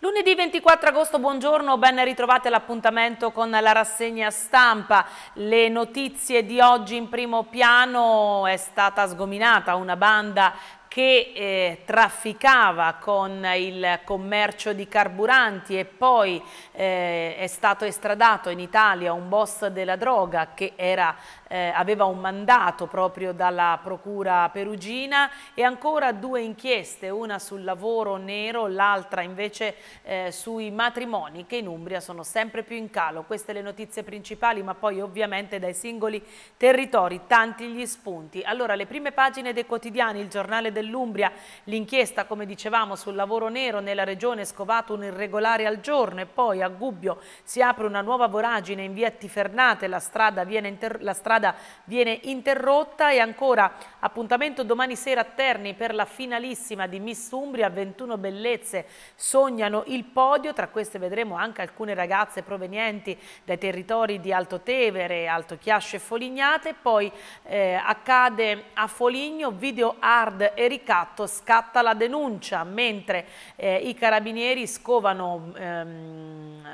Lunedì 24 agosto, buongiorno, ben ritrovate all'appuntamento con la rassegna stampa. Le notizie di oggi in primo piano è stata sgominata una banda che eh, trafficava con il commercio di carburanti e poi eh, è stato estradato in Italia un boss della droga che era, eh, aveva un mandato proprio dalla procura perugina e ancora due inchieste, una sul lavoro nero, l'altra invece eh, sui matrimoni che in Umbria sono sempre più in calo. Queste le notizie principali ma poi ovviamente dai singoli territori tanti gli spunti. Allora le prime pagine dei quotidiani, il giornale del dell'Umbria. L'inchiesta, come dicevamo, sul lavoro nero nella regione è scovato un irregolare al giorno e poi a Gubbio si apre una nuova voragine in via Tifernate, la strada viene, la strada viene interrotta e ancora appuntamento domani sera a Terni per la finalissima di Miss Umbria, 21 bellezze sognano il podio, tra queste vedremo anche alcune ragazze provenienti dai territori di Alto Tevere, Alto Chiasce e Folignate, poi eh, accade a Foligno video hard e ricatto scatta la denuncia, mentre eh, i carabinieri scovano ehm,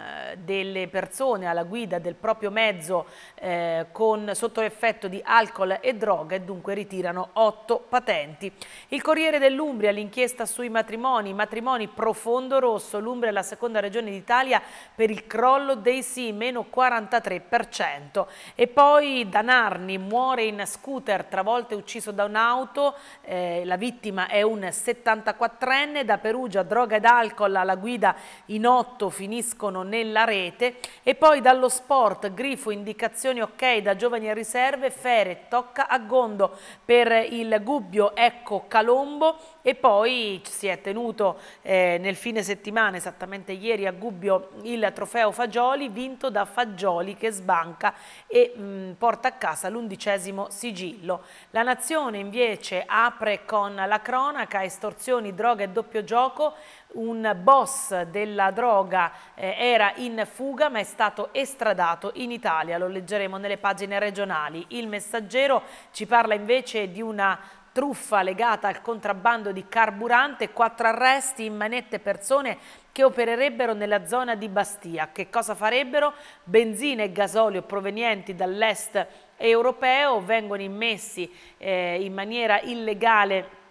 delle persone alla guida del proprio mezzo eh, con, sotto l'effetto di alcol e droga e dunque ritirano otto patenti. Il Corriere dell'Umbria, l'inchiesta sui matrimoni, matrimoni profondo rosso, l'Umbria è la seconda regione d'Italia per il crollo dei sì, meno 43%. E poi da Narni muore in scooter travolto e ucciso da un'auto, eh, la vittima è un 74enne da Perugia, droga ed alcol alla guida in otto finiscono nella rete e poi dallo sport, grifo, indicazioni ok da giovani a riserve, Fere tocca a Gondo per il Gubbio, ecco Calombo e poi si è tenuto eh, nel fine settimana, esattamente ieri a Gubbio, il trofeo Fagioli vinto da Fagioli che sbanca e mh, mm, porta a casa l'undicesimo sigillo. La nazione invece apre con con la cronaca, estorsioni, droga e doppio gioco, un boss della droga eh, era in fuga ma è stato estradato in Italia, lo leggeremo nelle pagine regionali. Il messaggero ci parla invece di una truffa legata al contrabbando di carburante, quattro arresti in manette persone che opererebbero nella zona di Bastia. Che cosa farebbero? Benzina e gasolio provenienti dall'est europeo vengono immessi eh, in maniera illegale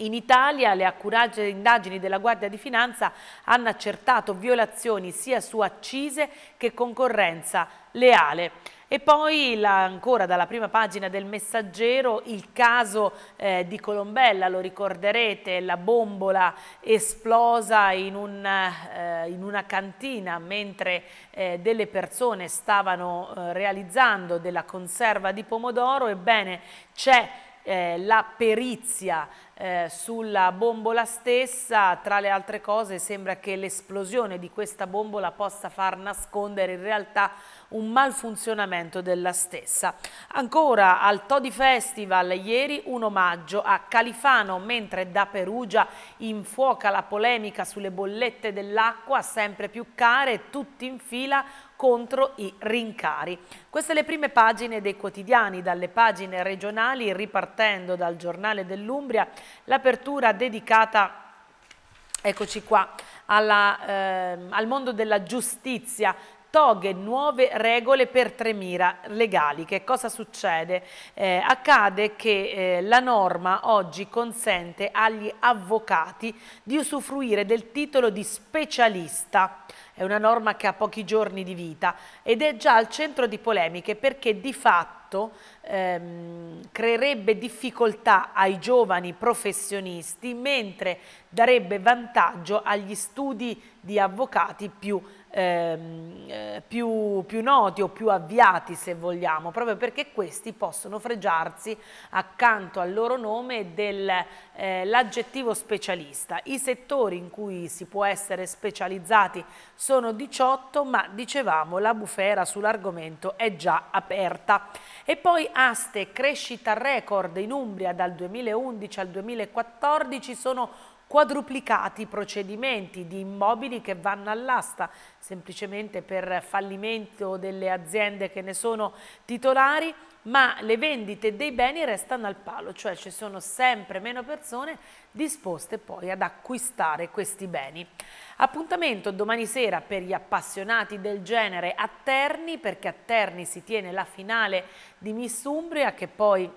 in Italia le accurate indagini della Guardia di Finanza hanno accertato violazioni sia su accise che concorrenza leale. E poi la, ancora dalla prima pagina del messaggero il caso eh, di Colombella, lo ricorderete, la bombola esplosa in, un, eh, in una cantina mentre eh, delle persone stavano eh, realizzando della conserva di pomodoro, ebbene c'è eh, la perizia eh, sulla bombola stessa, tra le altre cose sembra che l'esplosione di questa bombola possa far nascondere in realtà un malfunzionamento della stessa. Ancora al Todi Festival, ieri 1 maggio a Califano, mentre da Perugia infuoca la polemica sulle bollette dell'acqua sempre più care, tutti in fila contro i rincari. Queste le prime pagine dei quotidiani, dalle pagine regionali ripartendo dal giornale dell'Umbria, l'apertura dedicata Eccoci qua, alla, eh, al mondo della giustizia toghe nuove regole per 3.000 legali. Che cosa succede? Eh, accade che eh, la norma oggi consente agli avvocati di usufruire del titolo di specialista è una norma che ha pochi giorni di vita ed è già al centro di polemiche perché di fatto ehm, creerebbe difficoltà ai giovani professionisti mentre darebbe vantaggio agli studi di avvocati più Ehm, eh, più, più, noti o più avviati se vogliamo, proprio perché questi possono fregiarsi accanto al loro nome dell'aggettivo eh, specialista. I settori in cui si può essere specializzati sono 18 ma dicevamo la bufera sull'argomento è già aperta. E poi aste, crescita record in Umbria dal 2011 al 2014 sono quadruplicati i procedimenti di immobili che vanno all'asta semplicemente per fallimento delle aziende che ne sono titolari ma le vendite dei beni restano al palo, cioè ci sono sempre meno persone disposte poi ad acquistare questi beni. Appuntamento domani sera per gli appassionati del genere a Terni, perché a Terni si tiene la finale di Miss Umbria che poi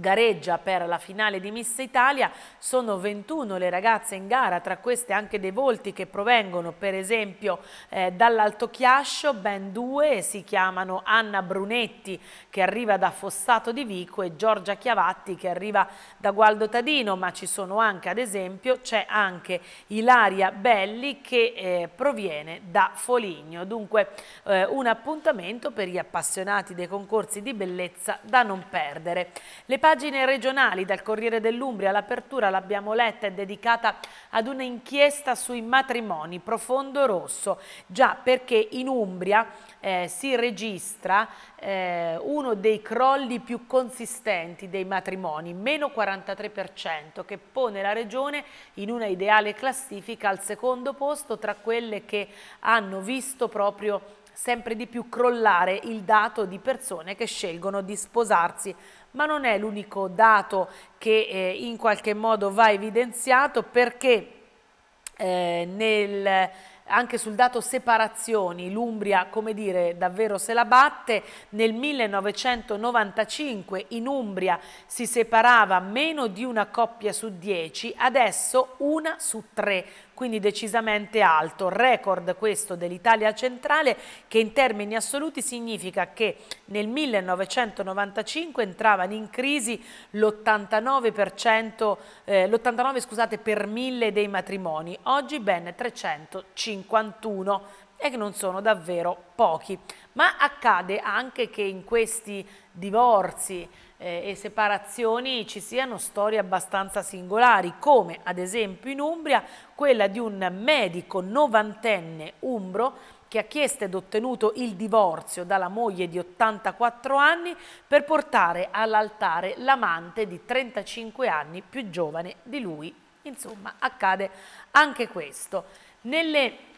gareggia per la finale di Miss Italia, sono 21 le ragazze in gara, tra queste anche dei volti che provengono per esempio eh, dall'Alto Chiascio, ben due si chiamano Anna Brunetti che arriva da Fossato di Vico e Giorgia Chiavatti che arriva da Gualdo Tadino, ma ci sono anche ad esempio, c'è anche Ilaria Belli che eh, proviene da Foligno, dunque eh, un appuntamento per gli appassionati dei concorsi di bellezza da non perdere. Le pagine regionali, dal Corriere dell'Umbria, l'apertura l'abbiamo letta, è dedicata ad un'inchiesta sui matrimoni, profondo rosso, già perché in Umbria eh, si registra eh, uno dei crolli più consistenti dei matrimoni, meno 43%, che pone la regione in una ideale classifica al secondo posto tra quelle che hanno visto proprio sempre di più crollare il dato di persone che scelgono di sposarsi ma non è l'unico dato che eh, in qualche modo va evidenziato perché eh, nel anche sul dato separazioni l'Umbria come dire davvero se la batte nel 1995 in Umbria si separava meno di una coppia su dieci adesso una su tre quindi decisamente alto. Record questo dell'Italia centrale che in termini assoluti significa che nel 1995 entravano in crisi l'89 eh, scusate, per mille dei matrimoni, oggi ben 351 e che non sono davvero pochi. Ma accade anche che in questi divorzi eh, e separazioni ci siano storie abbastanza singolari, come ad esempio in Umbria quella di un medico novantenne umbro che ha chiesto ed ottenuto il divorzio dalla moglie di 84 anni per portare all'altare l'amante di 35 anni più giovane di lui. Insomma, accade anche questo. Nelle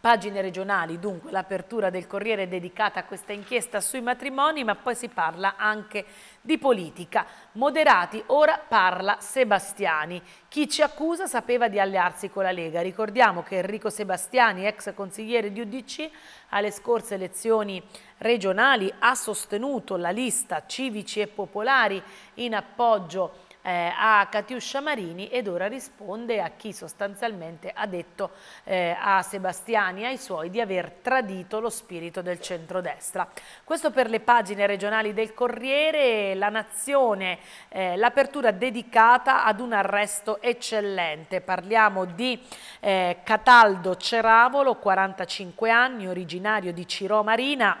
Pagine regionali, dunque l'apertura del Corriere dedicata a questa inchiesta sui matrimoni, ma poi si parla anche di politica. Moderati, ora parla Sebastiani. Chi ci accusa sapeva di allearsi con la Lega. Ricordiamo che Enrico Sebastiani, ex consigliere di UDC, alle scorse elezioni regionali ha sostenuto la lista Civici e Popolari in appoggio a eh, a Catiuscia Marini ed ora risponde a chi sostanzialmente ha detto eh, a Sebastiani e ai suoi di aver tradito lo spirito del centrodestra. Questo per le pagine regionali del Corriere, la Nazione, eh, l'apertura dedicata ad un arresto eccellente. Parliamo di eh, Cataldo Ceravolo, 45 anni, originario di Ciro Marina,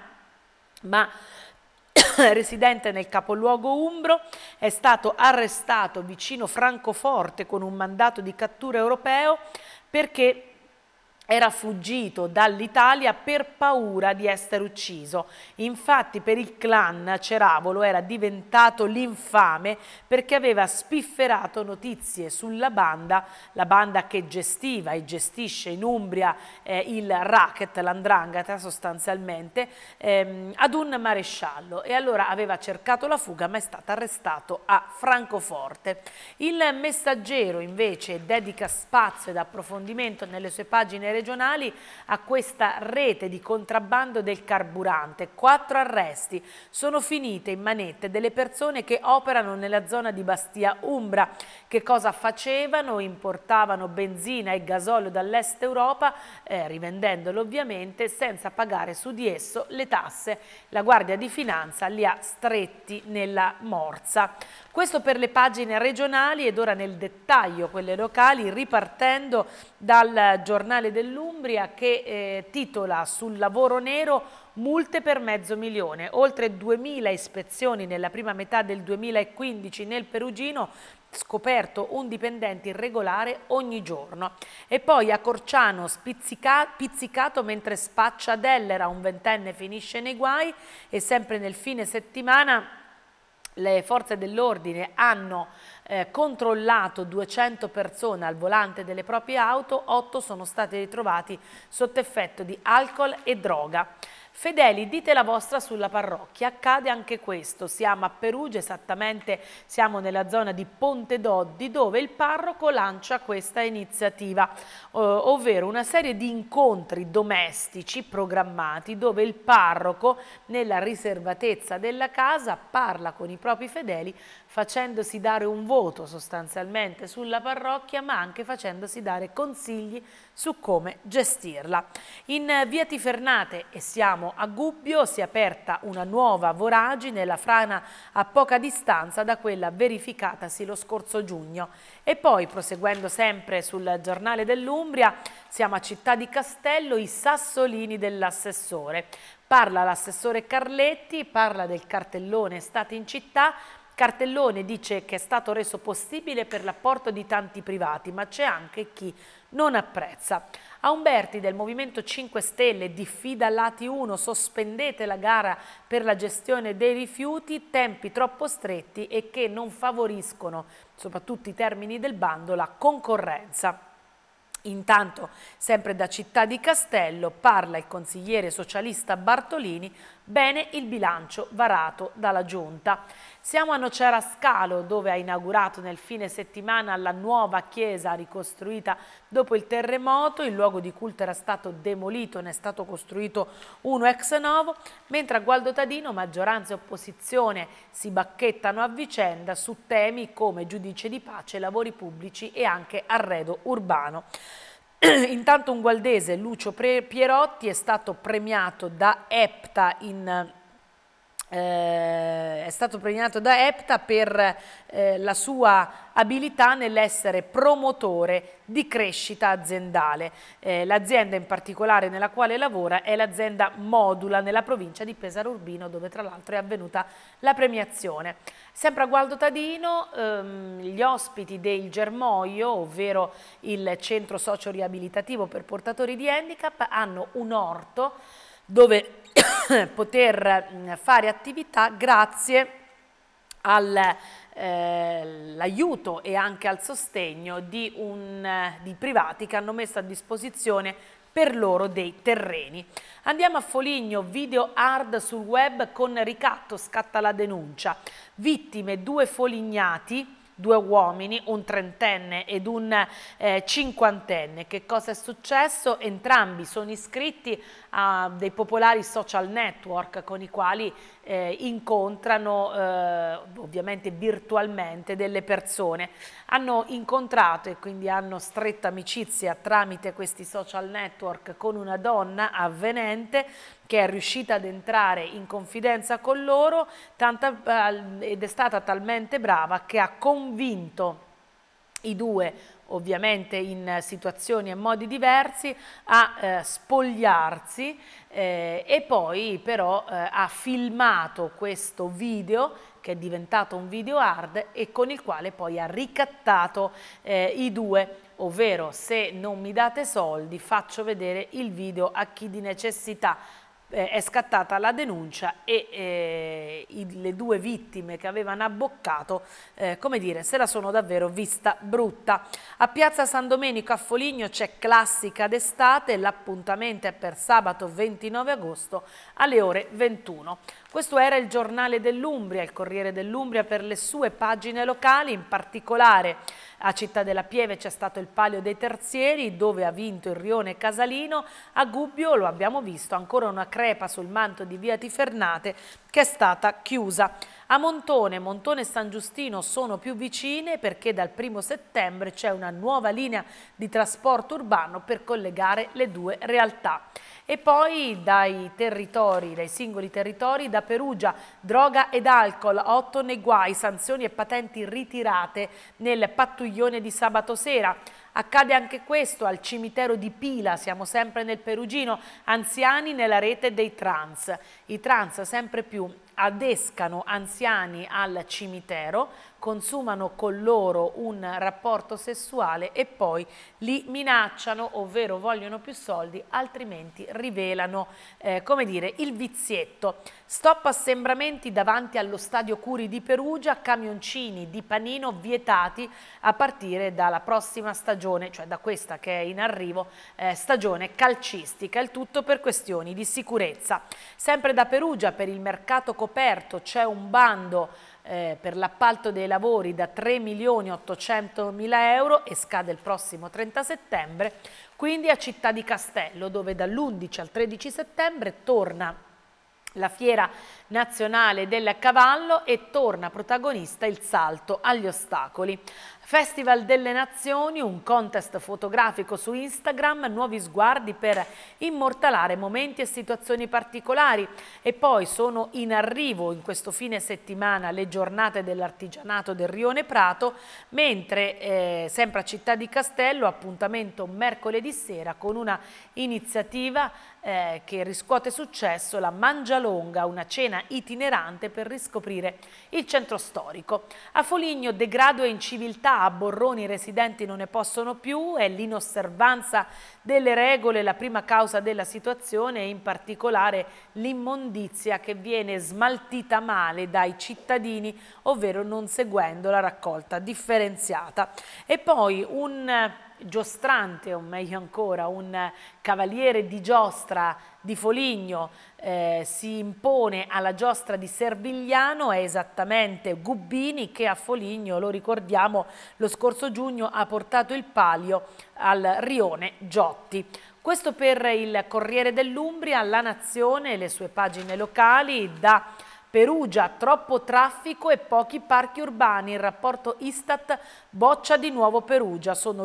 ma residente nel capoluogo Umbro, è stato arrestato vicino Francoforte con un mandato di cattura europeo perché era fuggito dall'Italia per paura di essere ucciso. Infatti per il clan Ceravolo era diventato l'infame perché aveva spifferato notizie sulla banda, la banda che gestiva e gestisce in Umbria eh, il racket, l'andrangheta sostanzialmente, ehm, ad un maresciallo e allora aveva cercato la fuga ma è stato arrestato a Francoforte. Il messaggero invece dedica spazio ed approfondimento nelle sue pagine regionali regionali a questa rete di contrabbando del carburante. Quattro arresti sono finite in manette delle persone che operano nella zona di Bastia Umbra. Che cosa facevano? Importavano benzina e gasolio dall'est Europa, eh, rivendendolo ovviamente senza pagare su di esso le tasse. La Guardia di Finanza li ha stretti nella morsa. Questo per le pagine regionali ed ora nel dettaglio quelle locali, ripartendo dal giornale del dell'Umbria che eh, titola sul lavoro nero multe per mezzo milione, oltre 2.000 ispezioni nella prima metà del 2015 nel Perugino, scoperto un dipendente irregolare ogni giorno. E poi a Corciano, spizzica, pizzicato mentre spaccia Dellera, un ventenne finisce nei guai e sempre nel fine settimana le forze dell'ordine hanno eh, controllato 200 persone al volante delle proprie auto, 8 sono stati ritrovati sotto effetto di alcol e droga. Fedeli, dite la vostra sulla parrocchia, accade anche questo, siamo a Perugia, esattamente siamo nella zona di Ponte Doddi dove il parroco lancia questa iniziativa, eh, ovvero una serie di incontri domestici programmati dove il parroco nella riservatezza della casa parla con i propri fedeli facendosi dare un voto sostanzialmente sulla parrocchia ma anche facendosi dare consigli su come gestirla. In via Tifernate e siamo a Gubbio si è aperta una nuova voragine, la frana a poca distanza da quella verificatasi lo scorso giugno. E poi proseguendo sempre sul giornale dell'Umbria siamo a Città di Castello, i sassolini dell'assessore. Parla l'assessore Carletti, parla del cartellone Stati in città Cartellone dice che è stato reso possibile per l'apporto di tanti privati, ma c'è anche chi non apprezza. A Umberti del Movimento 5 Stelle diffida Lati 1, sospendete la gara per la gestione dei rifiuti, tempi troppo stretti e che non favoriscono, soprattutto i termini del bando, la concorrenza. Intanto, sempre da Città di Castello, parla il consigliere socialista Bartolini Bene il bilancio varato dalla Giunta. Siamo a Nocera Scalo dove ha inaugurato nel fine settimana la nuova chiesa ricostruita dopo il terremoto. Il luogo di culto era stato demolito, ne è stato costruito uno ex novo, mentre a Gualdo Tadino maggioranza e opposizione si bacchettano a vicenda su temi come giudice di pace, lavori pubblici e anche arredo urbano. Intanto un gualdese, Lucio Pierotti, è stato premiato da EPTA in eh, è stato premiato da EPTA per eh, la sua abilità nell'essere promotore di crescita aziendale. Eh, l'azienda in particolare nella quale lavora è l'azienda Modula nella provincia di Pesaro Urbino dove tra l'altro è avvenuta la premiazione. Sempre a Gualdo Tadino ehm, gli ospiti del Germoio, ovvero il centro socio-riabilitativo per portatori di handicap, hanno un orto dove poter mm, fare attività grazie all'aiuto eh, e anche al sostegno di, un, eh, di privati che hanno messo a disposizione per loro dei terreni. Andiamo a Foligno, video hard sul web con ricatto, scatta la denuncia. Vittime, due folignati, due uomini, un trentenne ed un eh, cinquantenne. Che cosa è successo? Entrambi sono iscritti a dei popolari social network con i quali eh, incontrano eh, ovviamente virtualmente delle persone. Hanno incontrato e quindi hanno stretta amicizia tramite questi social network con una donna avvenente che è riuscita ad entrare in confidenza con loro tanta, eh, ed è stata talmente brava che ha convinto i due ovviamente in situazioni e modi diversi, a eh, spogliarsi eh, e poi però eh, ha filmato questo video che è diventato un video hard e con il quale poi ha ricattato eh, i due ovvero se non mi date soldi faccio vedere il video a chi di necessità eh, è scattata la denuncia e eh, i, le due vittime che avevano abboccato, eh, come dire, se la sono davvero vista brutta. A Piazza San Domenico a Foligno c'è classica d'estate, l'appuntamento è per sabato 29 agosto alle ore 21. Questo era il giornale dell'Umbria, il Corriere dell'Umbria per le sue pagine locali, in particolare a Città della Pieve c'è stato il palio dei terzieri dove ha vinto il Rione Casalino. A Gubbio, lo abbiamo visto, ancora una crepa sul manto di via Tifernate che è stata chiusa. A Montone, Montone e San Giustino sono più vicine perché dal 1 settembre c'è una nuova linea di trasporto urbano per collegare le due realtà. E poi dai territori, dai singoli territori, da Perugia, droga ed alcol, otto nei guai, sanzioni e patenti ritirate nel pattuglione di sabato sera. Accade anche questo al cimitero di Pila, siamo sempre nel Perugino, anziani nella rete dei trans. I trans sempre più adescano anziani al cimitero consumano con loro un rapporto sessuale e poi li minacciano, ovvero vogliono più soldi, altrimenti rivelano, eh, come dire, il vizietto. Stop assembramenti davanti allo stadio Curi di Perugia, camioncini di panino vietati a partire dalla prossima stagione, cioè da questa che è in arrivo, eh, stagione calcistica, il tutto per questioni di sicurezza. Sempre da Perugia per il mercato coperto c'è un bando eh, per l'appalto dei lavori da 3 milioni 800 mila euro e scade il prossimo 30 settembre, quindi a Città di Castello dove dall'11 al 13 settembre torna la fiera nazionale del cavallo e torna protagonista il salto agli ostacoli. Festival delle Nazioni, un contest fotografico su Instagram, nuovi sguardi per immortalare momenti e situazioni particolari e poi sono in arrivo in questo fine settimana le giornate dell'artigianato del Rione Prato, mentre eh, sempre a Città di Castello appuntamento mercoledì sera con una iniziativa eh, che riscuote successo la Mangialonga, una cena itinerante per riscoprire il centro storico. A Foligno degrado e inciviltà, a Borroni i residenti non ne possono più, è l'inosservanza delle regole la prima causa della situazione e in particolare l'immondizia che viene smaltita male dai cittadini, ovvero non seguendo la raccolta differenziata. E poi un giostrante, o meglio ancora, un cavaliere di giostra di Foligno eh, si impone alla giostra di Servigliano, è esattamente Gubbini che a Foligno, lo ricordiamo, lo scorso giugno ha portato il palio al rione Giotti. Questo per il Corriere dell'Umbria, La Nazione, le sue pagine locali, da Perugia, troppo traffico e pochi parchi urbani. Il rapporto Istat boccia di nuovo Perugia. Sono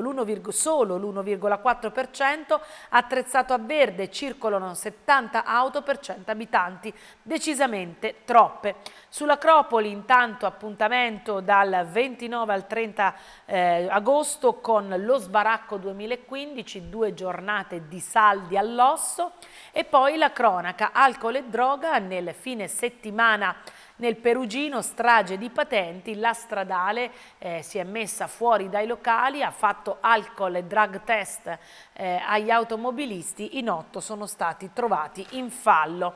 solo l'1,4% attrezzato a verde, circolano 70 auto per 100 abitanti. Decisamente troppe. Sull'Acropoli intanto appuntamento dal 29 al 30 eh, agosto con lo sbaracco 2015, due giornate di saldi all'osso e poi la cronaca alcol e droga nel fine settimana settimana. Nel Perugino strage di patenti, la stradale eh, si è messa fuori dai locali, ha fatto alcol e drug test eh, agli automobilisti, in otto sono stati trovati in fallo.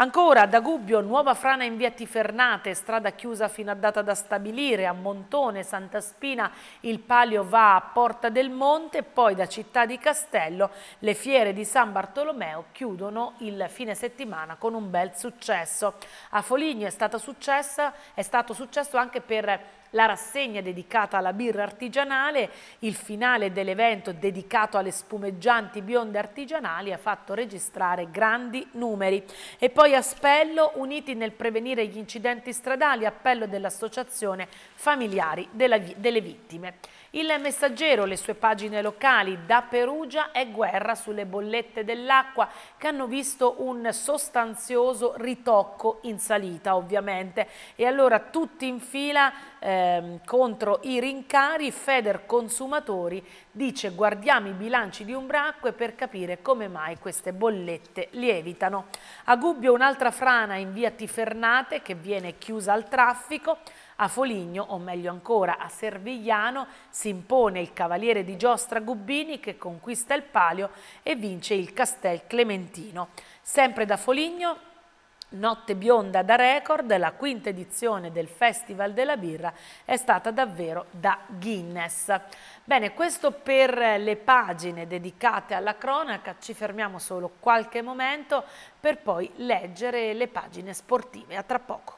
Ancora da Gubbio, nuova frana in via Tifernate, strada chiusa fino a data da stabilire, a Montone, Santa Spina, il palio va a Porta del Monte, poi da Città di Castello le fiere di San Bartolomeo chiudono il fine settimana con un bel successo. A Foligno è, successa, è stato successo anche per la rassegna dedicata alla birra artigianale, il finale dell'evento dedicato alle spumeggianti bionde artigianali ha fatto registrare grandi numeri. E poi a Spello, uniti nel prevenire gli incidenti stradali, appello dell'Associazione Familiari della, delle Vittime. Il messaggero, le sue pagine locali, da Perugia è guerra sulle bollette dell'acqua che hanno visto un sostanzioso ritocco in salita ovviamente. E allora tutti in fila eh, contro i rincari, Feder Consumatori dice guardiamo i bilanci di Umbracque per capire come mai queste bollette lievitano. A Gubbio un'altra frana in via Tifernate che viene chiusa al traffico, a Foligno, o meglio ancora a Servigliano, si impone il cavaliere di Giostra Gubbini che conquista il palio e vince il Castel Clementino. Sempre da Foligno, Notte bionda da record, la quinta edizione del Festival della Birra è stata davvero da Guinness. Bene, questo per le pagine dedicate alla cronaca, ci fermiamo solo qualche momento per poi leggere le pagine sportive. A tra poco.